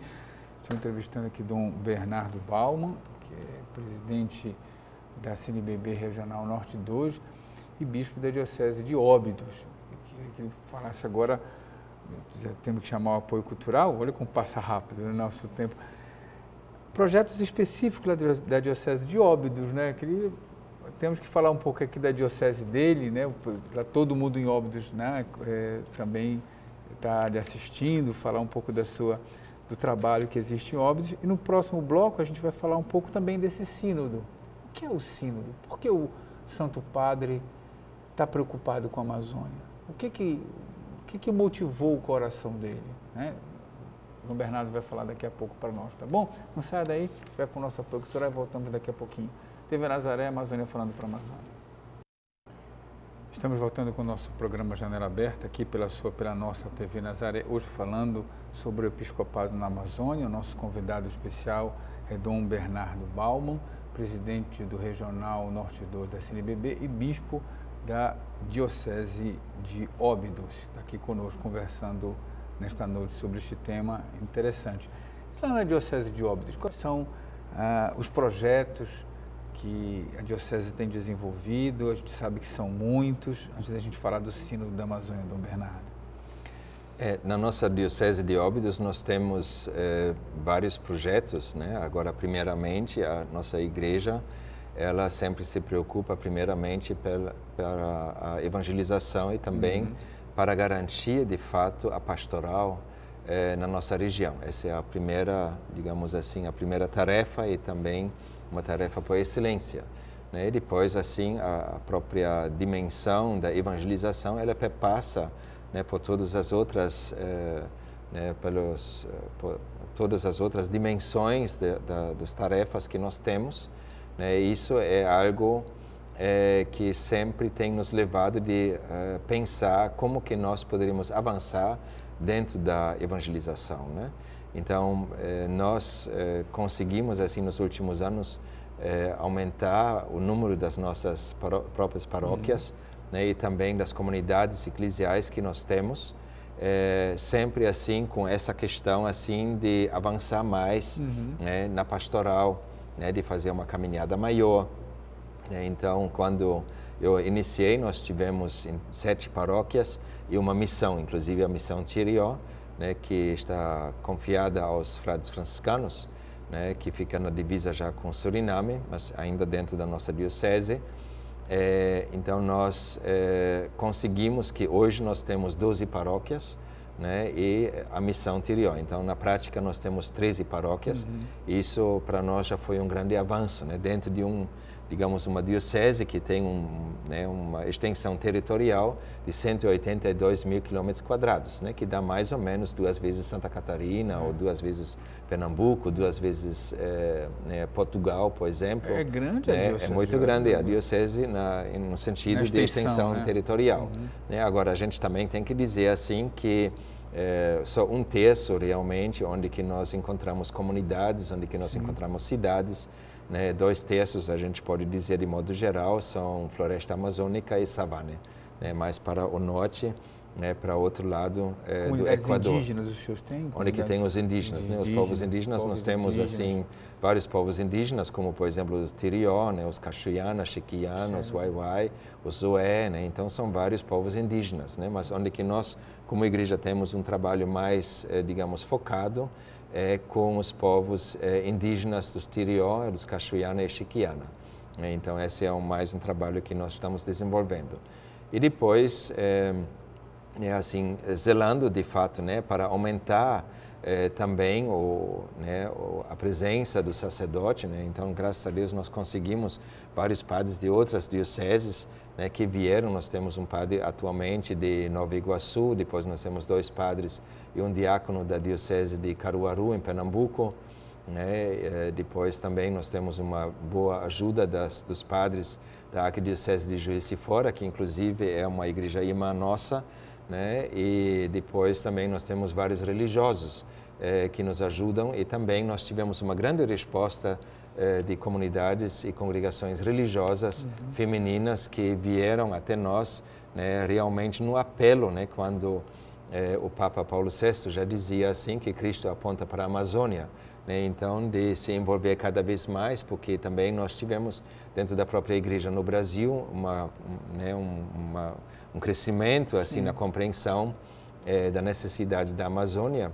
Estou entrevistando aqui Dom Bernardo Bauman, que é presidente da CNBB Regional Norte 2 e bispo da Diocese de Óbidos. Eu queria que ele falasse agora, já temos que chamar o apoio cultural, olha como passa rápido no né, nosso tempo. Projetos específicos da Diocese de Óbidos, né? Eu queria temos que falar um pouco aqui da diocese dele, né? Tá todo mundo em Óbidos, né? É, também está lhe assistindo, falar um pouco da sua do trabalho que existe em Óbidos. E no próximo bloco a gente vai falar um pouco também desse sínodo. O que é o sínodo? Por que o Santo Padre está preocupado com a Amazônia? O que que, o que, que motivou o coração dele? Né? O Dom Bernardo vai falar daqui a pouco para nós, tá bom? Não sai daí, vai para o nosso Apoio e voltamos daqui a pouquinho. TV Nazaré, Amazônia falando para a Amazônia. Estamos voltando com o nosso programa Janela Aberta, aqui pela sua, pela nossa TV Nazaré, hoje falando sobre o episcopado na Amazônia. O nosso convidado especial é Dom Bernardo Balman, presidente do Regional Norte 2 da CNBB e bispo da Diocese de Óbidos. Está aqui conosco conversando nesta noite sobre este tema interessante. Lá na Diocese de Óbidos, quais são ah, os projetos que a Diocese tem desenvolvido, a gente sabe que são muitos, antes da gente falar do sino da Amazônia, Dom Bernardo. É, na nossa Diocese de Óbidos, nós temos é, vários projetos, né? Agora, primeiramente, a nossa igreja, ela sempre se preocupa primeiramente pela, pela a evangelização e também uhum. para garantir, de fato, a pastoral, é, na nossa região. Essa é a primeira, digamos assim, a primeira tarefa e também uma tarefa por excelência. Né? E depois, assim, a, própria dimensão da evangelização, ela perpassa né, por todas as outras... Eh, né, pelos, eh, por todas as outras dimensões de, de, das tarefas que nós temos. Né, isso é algo é, que sempre tem nos levado de uh, pensar como que nós poderíamos avançar dentro da evangelização. Né? Então, eh, nós eh, conseguimos, assim, nos últimos anos, eh, aumentar o número das nossas próprias paróquias uhum. né, e também das comunidades eclesiais que nós temos, é, sempre assim com essa questão assim de avançar mais uhum. né, na pastoral, né, de fazer uma caminhada maior. Né. Então, quando eu iniciei, nós tivemos sete paróquias e uma missão, inclusive a missão Tirió, né, que está confiada aos frades franciscanos, né, que fica na divisa já com Suriname, mas ainda dentro da nossa diocese. É, então nós é, conseguimos que hoje nós temos 12 paróquias, né, e a missão Tirió. Então, na prática, nós temos 13 paróquias. Uhum. Isso, para nós, já foi um grande avanço, né, dentro de um digamos, uma diocese que tem um, né, uma extensão territorial de 182 mil quilômetros quadrados, né, que dá mais ou menos duas vezes Santa Catarina, é. ou duas vezes Pernambuco, duas vezes é, né, Portugal, por exemplo. É grande a né, é diocese. É muito grande a né? diocese na, no sentido na extensão, de extensão né? territorial. Uhum. Agora, a gente também tem que dizer assim que é, só um terço realmente onde que nós encontramos comunidades, onde que nós Sim. encontramos cidades né? Dois terços, a gente pode dizer de modo geral, são floresta amazônica e savana. Né? Mais para o norte, né? para outro lado eh, é, do Equador. indígenas os senhores têm? Onde que tem os indígenas, né, os povos indígenas. Povos nós temos indígenas. assim vários povos indígenas, como por exemplo os Tirió, né, os Caxuianas, Chiquianos, os Waiwai, os Zoé. Né, então são vários povos indígenas. Mas onde que nós, como igreja, temos um trabalho mais, eh, digamos, focado é, com os povos é, indígenas dos Tirió, dos Cachoeirana e Chiquiana. Né? Então, esse é um, mais um trabalho que nós estamos desenvolvendo. E depois, é, é, assim, zelando de fato né, para aumentar é, também o, né, a presença do sacerdote. Né? Então, graças a Deus, nós conseguimos vários padres de outras dioceses né, que vieram. Nós temos um padre atualmente de Nova Iguaçu, depois nós temos dois padres e um diácono da diocese de Caruaru, em Pernambuco. Né? Eh, depois também nós temos uma boa ajuda das, dos padres da Arquidiocese de Juiz de Fora, que inclusive é uma igreja irmã nossa, né? E depois também nós temos vários religiosos eh, que nos ajudam e também nós tivemos uma grande resposta eh, de comunidades e congregações religiosas uhum. femininas que vieram até nós né, realmente no apelo, né, quando eh, o Papa Paulo VI já dizia assim que Cristo aponta para a Amazônia. Né, então, de se envolver cada vez mais, porque também nós tivemos dentro da própria igreja no Brasil uma, né, um, uma, um, crescimento assim Sim. na compreensão eh, da necessidade da Amazônia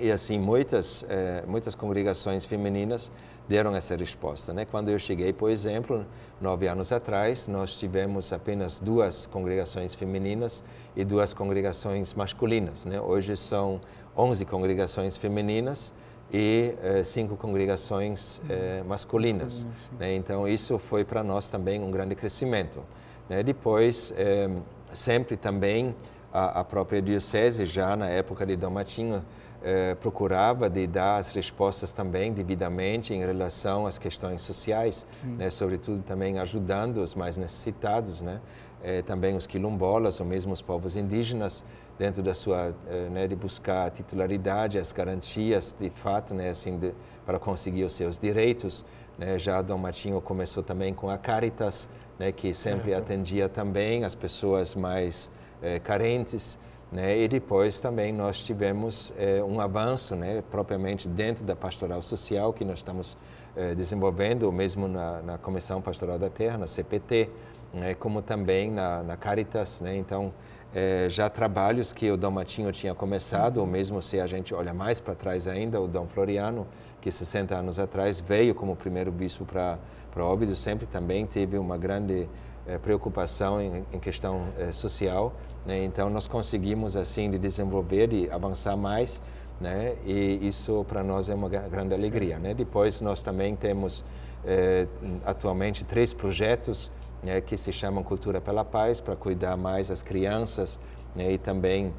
e assim, muitas, eh, muitas congregações femininas deram essa resposta. Né? Quando eu cheguei, por exemplo, nove anos atrás, nós tivemos apenas duas congregações femininas e duas congregações masculinas. Né? Hoje são onze congregações femininas e eh, cinco congregações eh, masculinas. Né? Então, isso foi para nós também um grande crescimento. Né? Depois, eh, sempre também, a, a própria diocese, já na época de Dom Matinho, eh, procurava de dar as respostas também devidamente em relação às questões sociais, né? sobretudo também ajudando os mais necessitados, né? eh, também os quilombolas ou mesmo os povos indígenas dentro da sua eh, né, de buscar a titularidade, as garantias de fato, né, assim de, para conseguir os seus direitos. Né? Já Dom Martinho começou também com a Caritas, né, que sempre certo. atendia também as pessoas mais eh, carentes. Né? E depois também nós tivemos eh, um avanço, né? propriamente dentro da pastoral social, que nós estamos eh, desenvolvendo, mesmo na, na, Comissão Pastoral da Terra, na CPT, né? como também na, na Caritas. Né? Então, eh, já trabalhos que o Dom Matinho tinha começado, ou mesmo se a gente olha mais para trás ainda, o Dom Floriano, que 60 anos atrás veio como primeiro bispo para Óbidos, sempre também teve uma grande eh, preocupação em, em questão eh, social. Né? Então, nós conseguimos, assim, de desenvolver e de avançar mais. Né? E isso para nós é uma grande alegria, né? Depois nós também temos eh, atualmente três projetos né, que se chamam Cultura pela Paz para cuidar mais as crianças né? e também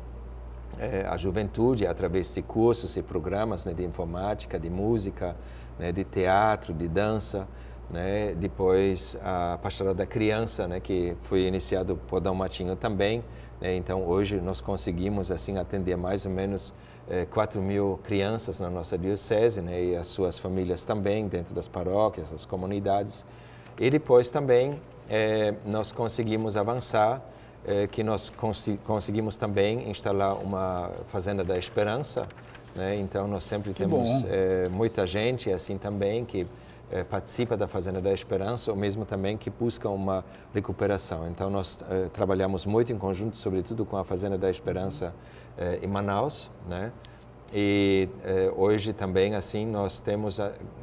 a juventude através de cursos e programas né? de informática, de música, né? de teatro, de dança. Né? Depois a pastoral da criança, né? que foi iniciado por matinho também. Né? Então hoje nós conseguimos assim atender mais ou menos eh, 4 mil crianças na nossa diocese né? e as suas famílias também dentro das paróquias, das comunidades. E depois também eh, nós conseguimos avançar, eh, que nós cons conseguimos também instalar uma fazenda da esperança. Né? Então nós sempre que temos eh, muita gente assim também que eh, participa da Fazenda da Esperança, ou mesmo também que busca uma recuperação. Então nós eh, trabalhamos muito em conjunto, sobretudo com a Fazenda da Esperança eh, em Manaus, né? E eh, hoje também assim nós temos,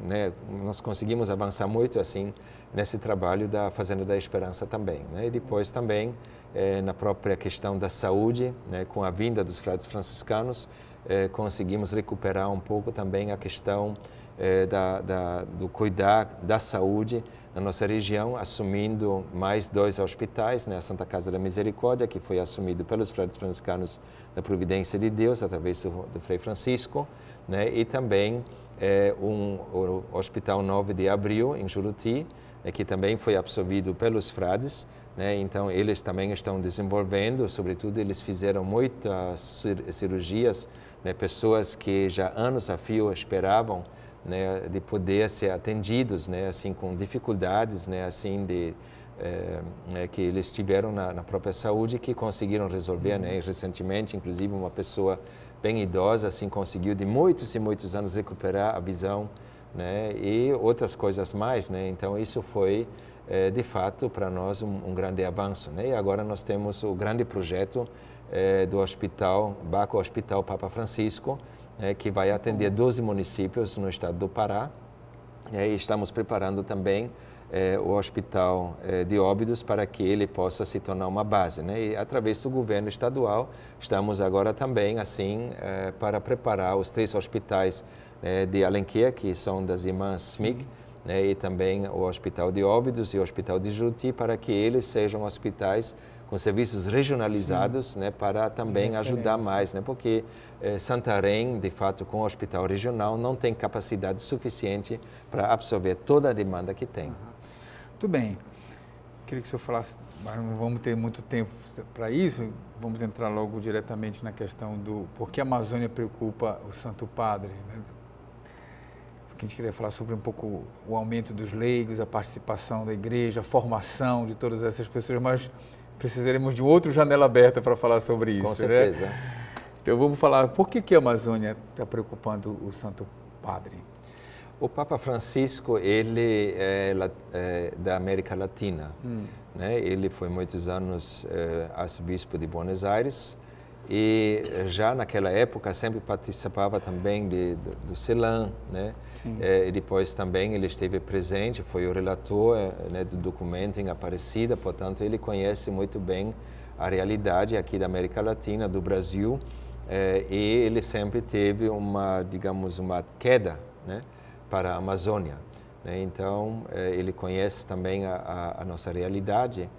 né, nós conseguimos avançar muito assim nesse trabalho da Fazenda da Esperança também, né? E depois também eh, na própria questão da saúde, né, com a vinda dos frades franciscanos, eh, conseguimos recuperar um pouco também a questão é, da, da, do cuidar da saúde na nossa região, assumindo mais dois hospitais, né? a Santa Casa da Misericórdia, que foi assumido pelos frades franciscanos da Providência de Deus, através do, do Frei Francisco, né? e também é, um, o Hospital 9 de Abril, em Juruti, é, que também foi absorvido pelos frades, né, então, eles também estão desenvolvendo, sobretudo, eles fizeram muitas cirurgias, né? pessoas que já anos a fio esperavam né, de poder ser atendidos, né, assim com dificuldades, né, assim de é, né, que eles tiveram na, na, própria saúde que conseguiram resolver, né, e uhum. recentemente, inclusive uma pessoa bem idosa assim conseguiu de muitos e muitos anos recuperar a visão, né, e outras coisas mais, né, então isso foi é, de fato para nós um, um, grande avanço, né, e agora nós temos o grande projeto é, do Hospital Baco Hospital Papa Francisco é, que vai atender 12 municípios no estado do Pará. É, e estamos preparando também é, o hospital é, de Óbidos para que ele possa se tornar uma base. Né? E através do governo estadual, estamos agora também, assim, é, para preparar os três hospitais né, de Alenquer, que são das irmãs Smig, né? e também o hospital de Óbidos e o hospital de Juti, para que eles sejam hospitais com serviços regionalizados, né, para também ajudar mais, né, porque é, Santarém, de fato, com o hospital regional, não tem capacidade suficiente para absorver toda a demanda que tem. Uhum. Muito bem. Queria que o senhor falasse, mas não vamos ter muito tempo para isso, vamos entrar logo diretamente na questão do por que a Amazônia preocupa o Santo Padre. Né? a gente queria falar sobre um pouco o aumento dos leigos, a participação da igreja, a formação de todas essas pessoas, mas precisaremos de outra janela aberta para falar sobre isso. Com né? certeza. Né? Então vamos falar, por que, que a Amazônia está preocupando o Santo Padre? O Papa Francisco, ele é, é da América Latina. Hum. Né? Ele foi muitos anos é, arcebispo de Buenos Aires e é, já naquela época sempre participava também de, do, do né? É, e depois também ele esteve presente, foi o relator é, né, do documento em Aparecida, portanto ele conhece muito bem a realidade aqui da América Latina, do Brasil eh, e ele sempre teve uma, digamos, uma queda né, para a Amazônia. Né? Então, eh, ele conhece também a, a nossa realidade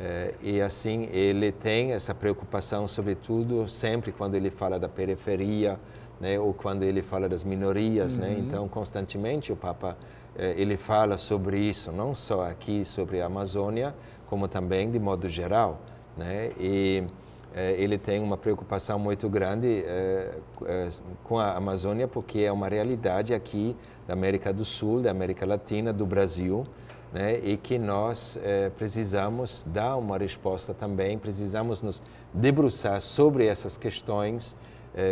eh, e, assim, ele tem essa preocupação, sobretudo, sempre quando ele fala da periferia né, ou quando ele fala das minorias. Né. Uhum. Então, constantemente o Papa ele fala sobre isso, não só aqui sobre a Amazônia, como também de modo geral. Né. E eh, ele tem uma preocupação muito grande eh, eh, com a Amazônia, porque é uma realidade aqui da América do Sul, da América Latina, do Brasil, né? e que nós precisamos dar uma resposta também, precisamos nos debruçar sobre essas questões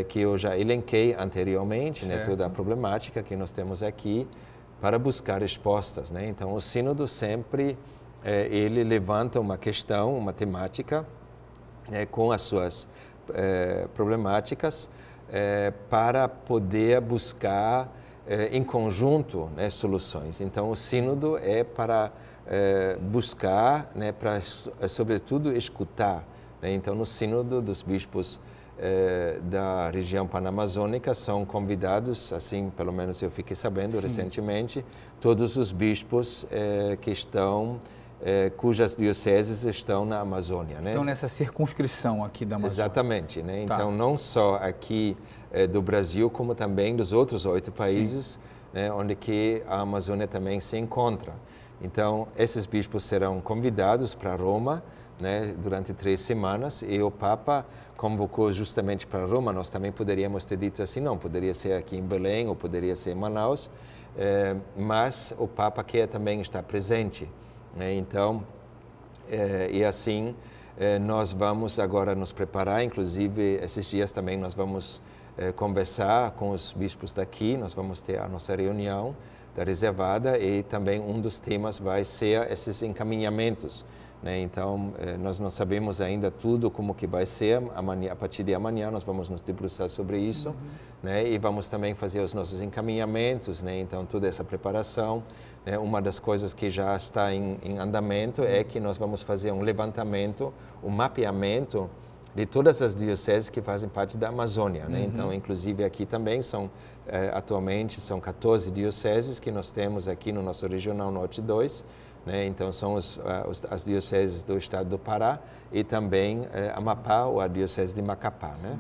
que eu já elenquei anteriormente, né? toda a problemática que nós temos aqui, para buscar respostas. Né? Então, o Sínodo sempre ele levanta uma questão, uma temática, né, com as suas é, problemáticas é, para poder buscar eh, em conjunto né, soluções. Então, o sínodo é para buscar, né, para sobretudo escutar. Né? Então, no sínodo dos bispos da região panamazônica são convidados, assim pelo menos eu fiquei sabendo Sim. recentemente, todos os bispos que estão eh, cujas dioceses estão na Amazônia. Né? Então, nessa circunscrição aqui da Amazônia. Exatamente. Né? Tá. Então, não só aqui eh, do Brasil, como também dos outros oito países, né, onde que a Amazônia também se encontra. Então, esses bispos serão convidados para Roma né, durante três semanas e o Papa convocou justamente para Roma. Nós também poderíamos ter dito assim, não, poderia ser aqui em Belém ou poderia ser em Manaus, eh, mas o Papa quer também estar presente né? Então, é, e assim é, nós vamos agora nos preparar, inclusive esses dias também nós vamos é, conversar com os bispos daqui, nós vamos ter a nossa reunião da reservada e também um dos temas vai ser esses encaminhamentos. Né? Então, nós não sabemos ainda tudo como que vai ser, amanhã, a partir de amanhã nós vamos nos debruçar sobre isso uhum. né? e vamos também fazer os nossos encaminhamentos, né? então toda essa preparação é Uma das coisas que já está em, em andamento é que nós vamos fazer um levantamento, um mapeamento de todas as dioceses que fazem parte da Amazônia. Né? Uhum. Então, inclusive aqui também são, eh, atualmente, são 14 dioceses que nós temos aqui no nosso Regional Norte 2. Né? Então, são os, as, ah, as dioceses do estado do Pará e também eh, Amapá, ou a diocese de Macapá. Né?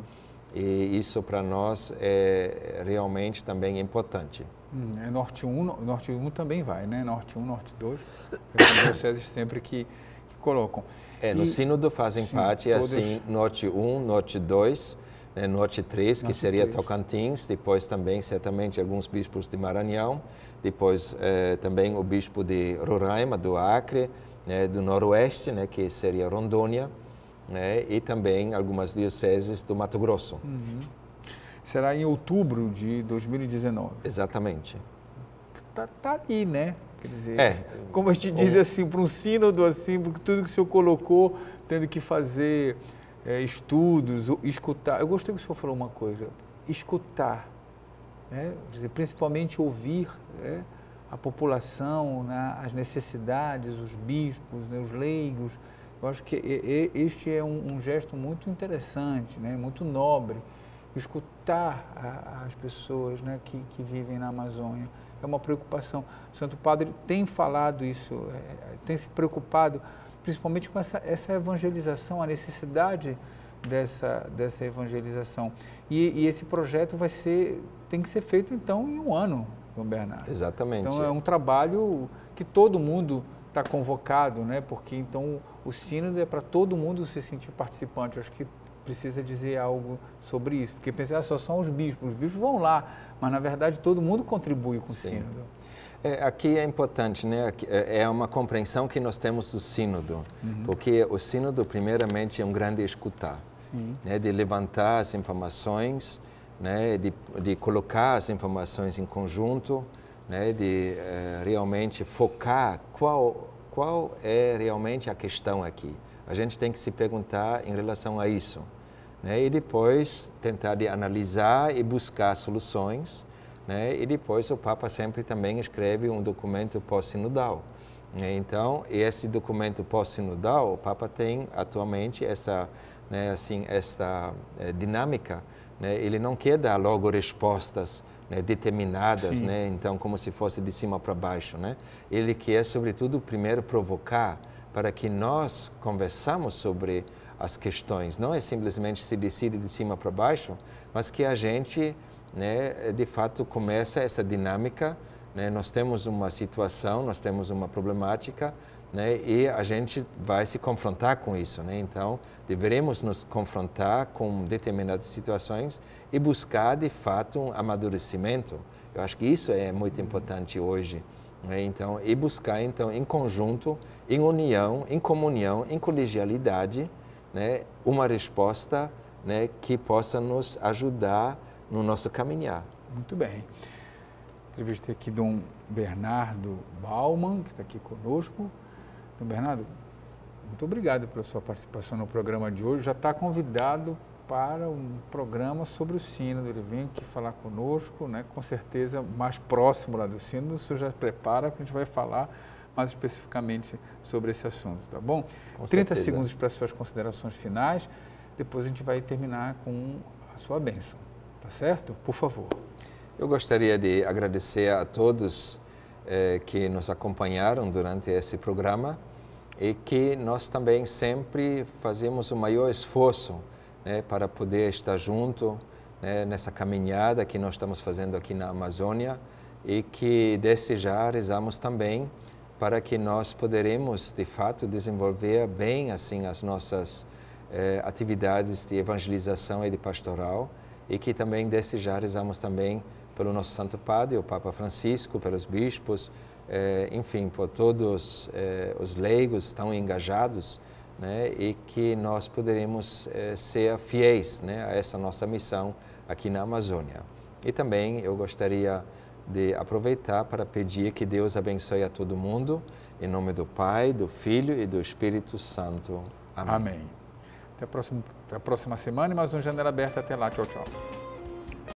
E isso para nós é, é realmente também importante. Hum, é Norte 1, Norte 1 também vai, né? Norte 1, Norte 2, as dioceses sempre que, que, colocam. É, no e, sínodo fazem sim, parte, é todos... assim, Norte 1, Norte 2, né, Norte 3, norte que seria 3. Tocantins, depois também, certamente, alguns bispos de Maranhão, depois eh, também o bispo de Roraima, do Acre, né, do Noroeste, né, que seria Rondônia, né, e também algumas dioceses do Mato Grosso. Uhum será em outubro de 2019. Exatamente. Tá, tá aí, né? Quer dizer, é, como a gente diz assim, para um sínodo, assim, porque tudo que o senhor colocou, tendo que fazer é, estudos, escutar. Eu gostei que o senhor falou uma coisa, escutar, né? Quer dizer, principalmente ouvir né? a população, né? as necessidades, os bispos, né? os leigos. Eu acho que este é um, um gesto muito interessante, né? muito nobre escutar a, as pessoas né, que, que vivem na Amazônia. É uma preocupação. O Santo Padre tem falado isso, é, é, tem se preocupado principalmente com essa, essa evangelização, a necessidade dessa, dessa evangelização. E, e, esse projeto vai ser, tem que ser feito então em um ano, João Bernardo. Exatamente. Então é um trabalho que todo mundo está convocado, né? Porque então o sínodo é para todo mundo se sentir participante. Eu acho que precisa dizer algo sobre isso, porque pensar ah, só são os bispos, os bispos vão lá, mas na verdade todo mundo contribui com Sim. o sínodo. É, aqui é importante, né? É, é uma compreensão que nós temos do sínodo, uhum. porque o sínodo primeiramente é um grande escutar, né? De levantar as informações, né? De, de colocar as informações em conjunto, né? De eh, realmente focar qual qual é realmente a questão aqui. A gente tem que se perguntar em relação a isso né? e depois tentar de analisar e buscar soluções. Né? E depois o Papa sempre também escreve um documento pós-sinodal. Né? Então, esse documento pós-sinodal, o Papa tem atualmente essa, né, assim, essa eh, dinâmica. Né. Ele não quer dar logo respostas né, determinadas, né, então como se fosse de cima para baixo. Né? Ele quer, sobretudo, primeiro provocar para que nós conversamos sobre as questões. Não é simplesmente se decide de cima para baixo, mas que a gente, né, de fato, começa essa dinâmica. Né? Nós temos uma situação, nós temos uma problemática, né, e a gente vai se confrontar com isso, né? Então, deveremos nos confrontar com determinadas situações e buscar de fato um amadurecimento. Eu acho que isso é muito importante hoje, né? Então, e buscar então em conjunto, em união, em comunhão, em colegialidade, né, uma resposta né, que possa nos ajudar no nosso caminhar. Muito bem. Entrevistei aqui Dom Bernardo Bauman, que está aqui conosco. Dom Bernardo, muito obrigado pela sua participação no programa de hoje. Já está convidado para um programa sobre o sínodo. Ele vem aqui falar conosco, né? com certeza mais próximo lá do sínodo. O senhor já prepara, que a gente vai falar mais especificamente sobre esse assunto, tá bom? Com 30 certeza. segundos para suas considerações finais, depois a gente vai terminar com a sua bênção, tá certo? Por favor. Eu gostaria de agradecer a todos eh, que nos acompanharam durante esse programa e que nós também sempre fazemos o maior esforço né, para poder estar junto né, nessa caminhada que nós estamos fazendo aqui na Amazônia e que desde já rezamos também para que nós poderemos de fato desenvolver bem assim as nossas eh, atividades de evangelização e de pastoral e que também desde já rezamos também pelo nosso Santo Padre, o Papa Francisco, pelos bispos, eh, enfim, por todos eh, os leigos tão engajados né, e que nós poderemos eh, ser fiéis né, a essa nossa missão aqui na Amazônia. E também eu gostaria de aproveitar para pedir que Deus abençoe a todo mundo, em nome do Pai, do Filho e do Espírito Santo. Amém. Amém. Até a próxima, até a próxima semana e mais um Janela Aberta. Até lá. Tchau, tchau.